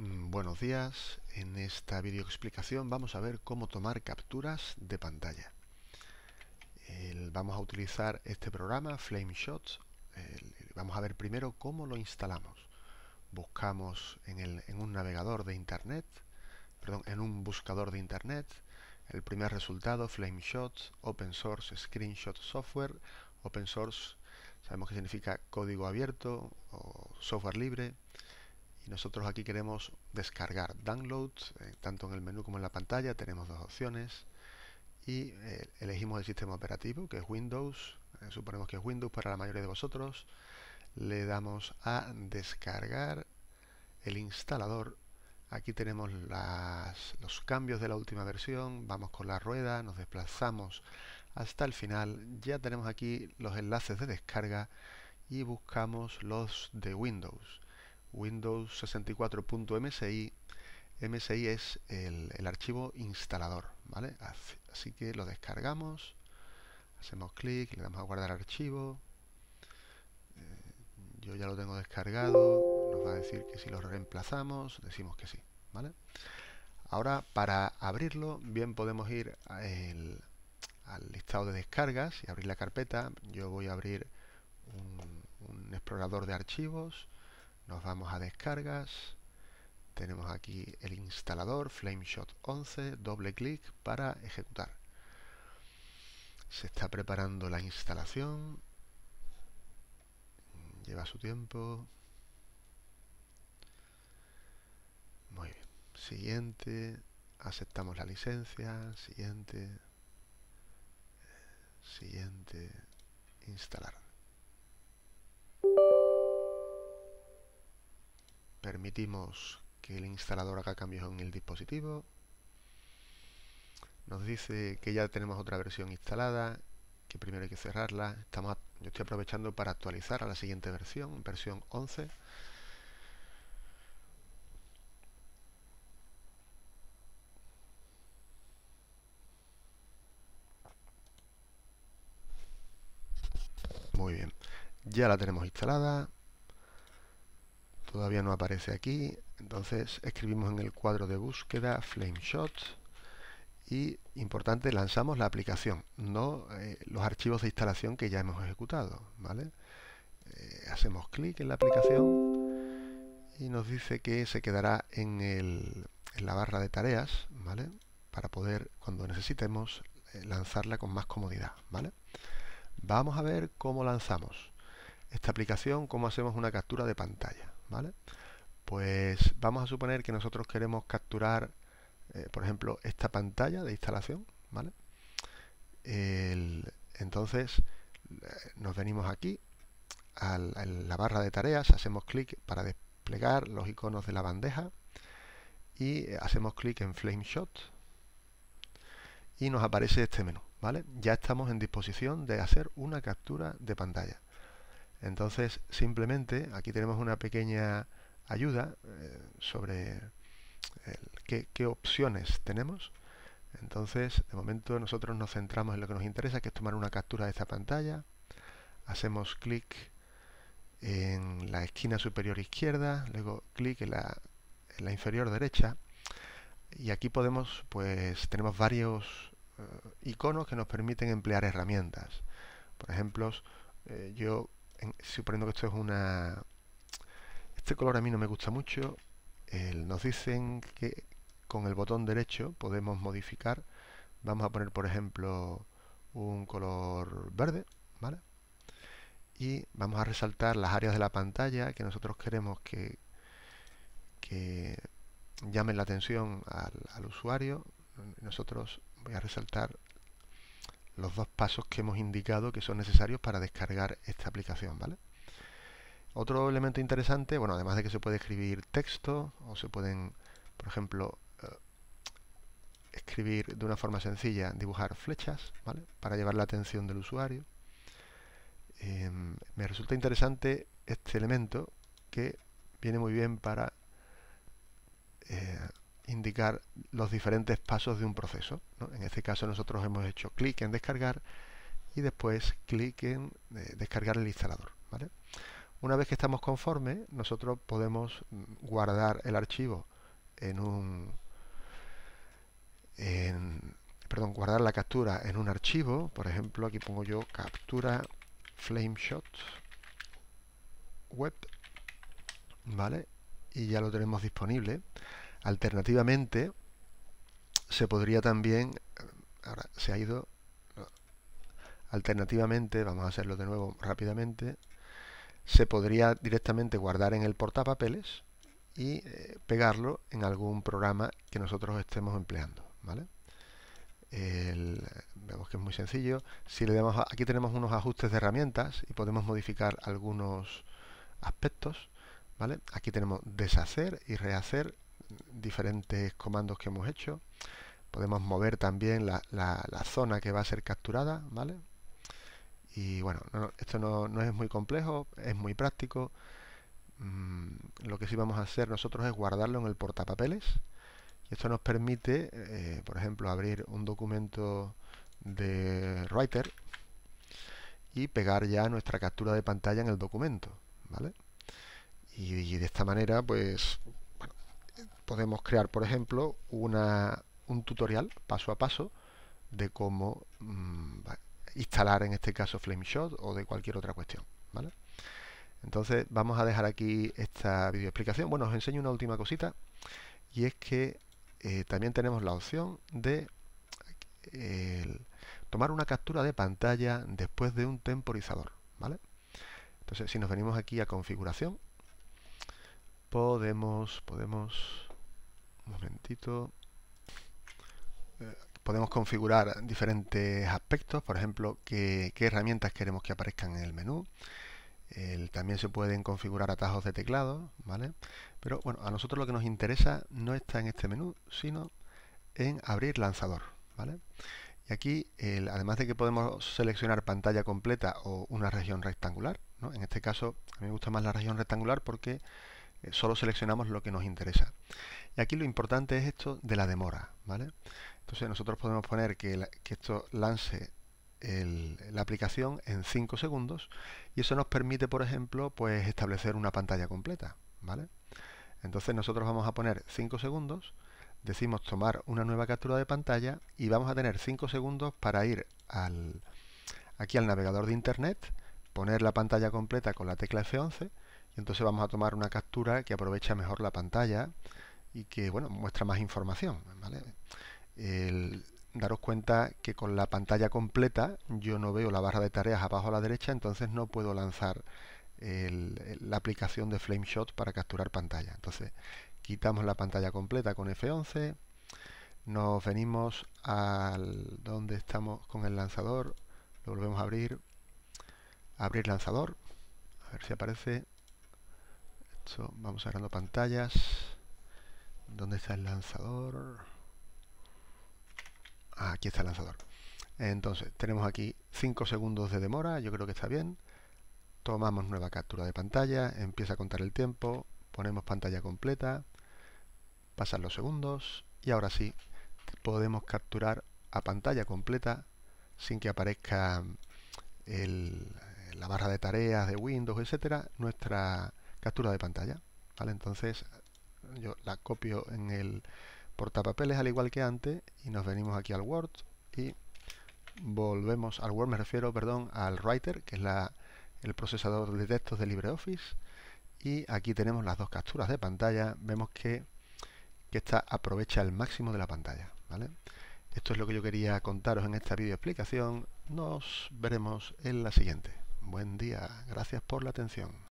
Mm, buenos días, en esta video explicación vamos a ver cómo tomar capturas de pantalla. vamos a utilizar este programa, Flameshot. El, vamos a ver primero cómo lo instalamos. Buscamos en, en, un navegador de internet, perdón, en un buscador de internet, el primer resultado, Flameshot, Open Source Screenshot Software, Open Source, sabemos que significa código abierto o software libre y nosotros aquí queremos descargar Download, eh, tanto en el menú como en la pantalla tenemos dos opciones y eh, elegimos el sistema operativo que es Windows, eh, suponemos que es Windows para la mayoría de vosotros, le damos a descargar el instalador, aquí tenemos los cambios de la última versión, vamos con la rueda, nos desplazamos hasta el final, ya tenemos aquí los enlaces de descarga y buscamos los de Windows Windows 64.msi. MSI es el, archivo instalador, ¿vale? Así que lo descargamos, hacemos clic, le damos a guardar archivo. Eh, yo ya lo tengo descargado, nos va a decir que si lo reemplazamos, decimos que sí, ¿vale? Ahora, para abrirlo, bien podemos ir al listado de descargas y abrir la carpeta. Yo voy a abrir un explorador de archivos nos vamos a descargas. Tenemos aquí el instalador Flameshot 11, doble clic para ejecutar. Se está preparando la instalación. Lleva su tiempo. Muy bien. Siguiente. Aceptamos la licencia. Siguiente. Siguiente. Instalar. Permitimos que el instalador haga cambios en el dispositivo. Nos dice que ya tenemos otra versión instalada, que primero hay que cerrarla. Estamos, yo estoy aprovechando para actualizar a la siguiente versión, versión 11. Muy bien, ya la tenemos instalada todavía no aparece aquí entonces escribimos en el cuadro de búsqueda flameshot y importante lanzamos la aplicación no eh, los archivos de instalación que ya hemos ejecutado vale eh, hacemos clic en la aplicación y nos dice que se quedará en, la barra de tareas vale para poder cuando necesitemos eh, lanzarla con más comodidad vale vamos a ver cómo lanzamos esta aplicación cómo hacemos una captura de pantalla ¿vale? Pues vamos a suponer que nosotros queremos capturar, eh, por ejemplo, esta pantalla de instalación, entonces eh, nos venimos aquí a la barra de tareas, hacemos clic para desplegar los iconos de la bandeja y eh, hacemos clic en Flame Shot y nos aparece este menú, ¿vale? Ya estamos en disposición de hacer una captura de pantalla. Entonces, simplemente aquí tenemos una pequeña ayuda eh, sobre qué, opciones tenemos. Entonces, de momento nosotros nos centramos en lo que nos interesa, que es tomar una captura de esta pantalla. Hacemos clic en la esquina superior izquierda, luego clic en la, inferior derecha. Y aquí podemos, pues tenemos varios eh, iconos que nos permiten emplear herramientas. Por ejemplo, eh, yo suponiendo que esto es una... Este color a mí no me gusta mucho. nos dicen que con el botón derecho podemos modificar. Vamos a poner, por ejemplo, un color verde, Y vamos a resaltar las áreas de la pantalla que nosotros queremos que, llamen la atención al usuario. Nosotros voy a resaltar los dos pasos que hemos indicado que son necesarios para descargar esta aplicación, ¿vale? Otro elemento interesante, bueno, además de que se puede escribir texto o se pueden, por ejemplo, eh, escribir de una forma sencilla, dibujar flechas, ¿vale? Para llevar la atención del usuario. Em, me resulta interesante este elemento que viene muy bien para eh, indicar los diferentes pasos de un proceso. En este caso nosotros hemos hecho clic en descargar y después clic en eh, descargar el instalador. Una vez que estamos conformes, nosotros podemos mm, guardar el archivo en un... perdón, guardar la captura en un archivo. Por ejemplo, aquí pongo yo captura flameshot web. ¿Vale? Y ya lo tenemos disponible. Alternativamente, se podría también... Ahora, se ha ido... Alternativamente, vamos a hacerlo de nuevo rápidamente, se podría directamente guardar en el portapapeles y eh, pegarlo en algún programa que nosotros estemos empleando. ¿vale? vemos que es muy sencillo. Si le damos aquí tenemos unos ajustes de herramientas y podemos modificar algunos aspectos. ¿vale? Aquí tenemos deshacer y rehacer diferentes comandos que hemos hecho. Podemos mover también la, la, zona que va a ser capturada, ¿vale? Y bueno, esto no, es muy complejo, es muy práctico. Mm, lo que sí vamos a hacer nosotros es guardarlo en el portapapeles. Y esto nos permite, eh, por ejemplo, abrir un documento de Writer y pegar ya nuestra captura de pantalla en el documento, ¿vale? y de esta manera, pues podemos crear, por ejemplo, un tutorial paso a paso de cómo mm, instalar, en este caso, Flameshot o de cualquier otra cuestión. ¿vale? Entonces, vamos a dejar aquí esta videoexplicación. Bueno, os enseño una última cosita y es que eh, también tenemos la opción de tomar una captura de pantalla después de un temporizador. ¿vale? Entonces, si nos venimos aquí a configuración, podemos, podemos un momentito. Eh, podemos configurar diferentes aspectos, por ejemplo, qué, herramientas queremos que aparezcan en el menú. también se pueden configurar atajos de teclado, ¿vale? Pero bueno, a nosotros lo que nos interesa no está en este menú, sino en abrir lanzador, ¿vale? Y aquí, además de que podemos seleccionar pantalla completa o una región rectangular, En este caso, a mí me gusta más la región rectangular porque eh, solo seleccionamos lo que nos interesa. Y aquí lo importante es esto de la demora, ¿vale? Entonces nosotros podemos poner que, esto lance la aplicación en 5 segundos y eso nos permite, por ejemplo, pues establecer una pantalla completa, ¿vale? Entonces nosotros vamos a poner 5 segundos, decimos tomar una nueva captura de pantalla y vamos a tener 5 segundos para ir al, aquí al navegador de internet, poner la pantalla completa con la tecla F11 entonces vamos a tomar una captura que aprovecha mejor la pantalla y que bueno muestra más información. daros cuenta que con la pantalla completa yo no veo la barra de tareas abajo a la derecha, entonces no puedo lanzar la aplicación de Flameshot para capturar pantalla. Entonces quitamos la pantalla completa con F11, nos venimos al donde estamos con el lanzador, lo volvemos a abrir, abrir lanzador, a ver si aparece, vamos agarrando pantallas. ¿Dónde está el lanzador? Ah, aquí está el lanzador. Entonces, tenemos aquí 5 segundos de demora, yo creo que está bien. Tomamos nueva captura de pantalla, empieza a contar el tiempo, ponemos pantalla completa, pasan los segundos y ahora sí podemos capturar a pantalla completa sin que aparezca mm, la barra de tareas de Windows, etcétera, nuestra captura de pantalla. ¿vale? Entonces yo la copio en el portapapeles al igual que antes y nos venimos aquí al Word y volvemos al Word, me refiero, perdón, al Writer, que es el procesador de textos de LibreOffice y aquí tenemos las dos capturas de pantalla, vemos que, esta aprovecha el máximo de la pantalla. ¿vale? Esto es lo que yo quería contaros en esta video explicación, nos veremos en la siguiente. Buen día, gracias por la atención.